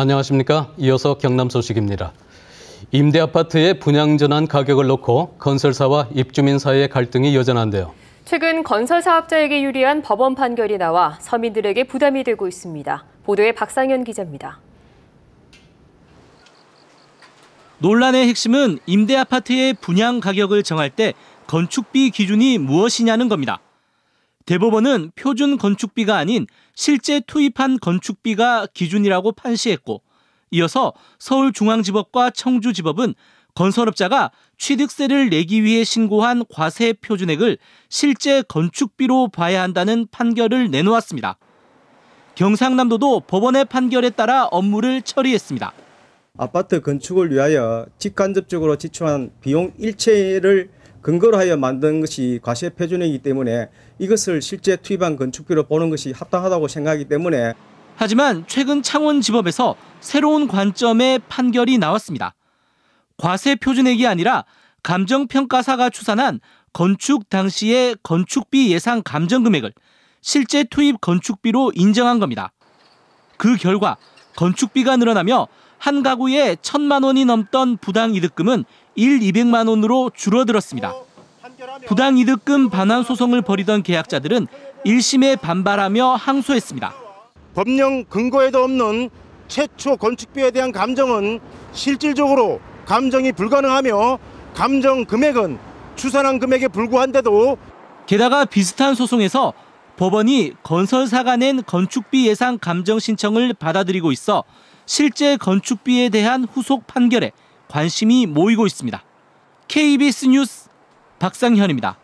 안녕하십니까. 이어서 경남 소식입니다. 임대 아파트의 분양 전환 가격을 놓고 건설사와 입주민 사이의 갈등이 여전한데요. 최근 건설 사업자에게 유리한 법원 판결이 나와 서민들에게 부담이 되고 있습니다. 보도에 박상현 기자입니다. 논란의 핵심은 임대 아파트의 분양 가격을 정할 때 건축비 기준이 무엇이냐는 겁니다. 대법원은 표준 건축비가 아닌 실제 투입한 건축비가 기준이라고 판시했고 이어서 서울중앙지법과 청주지법은 건설업자가 취득세를 내기 위해 신고한 과세 표준액을 실제 건축비로 봐야 한다는 판결을 내놓았습니다. 경상남도도 법원의 판결에 따라 업무를 처리했습니다. 아파트 건축을 위하여 직간접적으로 지출한 비용 일체를 근거로 하여 만든 것이 과세 표준이기 때문에 이것을 실제 투입한 건축비로 보는 것이 합당하다고 생각하기 때문에 하지만 최근 창원지법에서 새로운 관점의 판결이 나왔습니다. 과세 표준액이 아니라 감정평가사가 추산한 건축 당시의 건축비 예상 감정 금액을 실제 투입 건축비로 인정한 겁니다. 그 결과 건축비가 늘어나며 한 가구에 천만 원이 넘던 부당 이득금은 1, 200만 원으로 줄어들었습니다. 부당 이득금 반환 소송을 벌이던 계약자들은 1심에 반발하며 항소했습니다. 법령 근거에도 없는 최초 건축비에 대한 감정은 실질적으로 감정이 불가능하며 감정 금액은 추산한 금액에 불과한데도 게다가 비슷한 소송에서 법원이 건설사가 낸 건축비 예상 감정 신청을 받아들이고 있어 실제 건축비에 대한 후속 판결에 관심이 모이고 있습니다. KBS 뉴스 박상현입니다.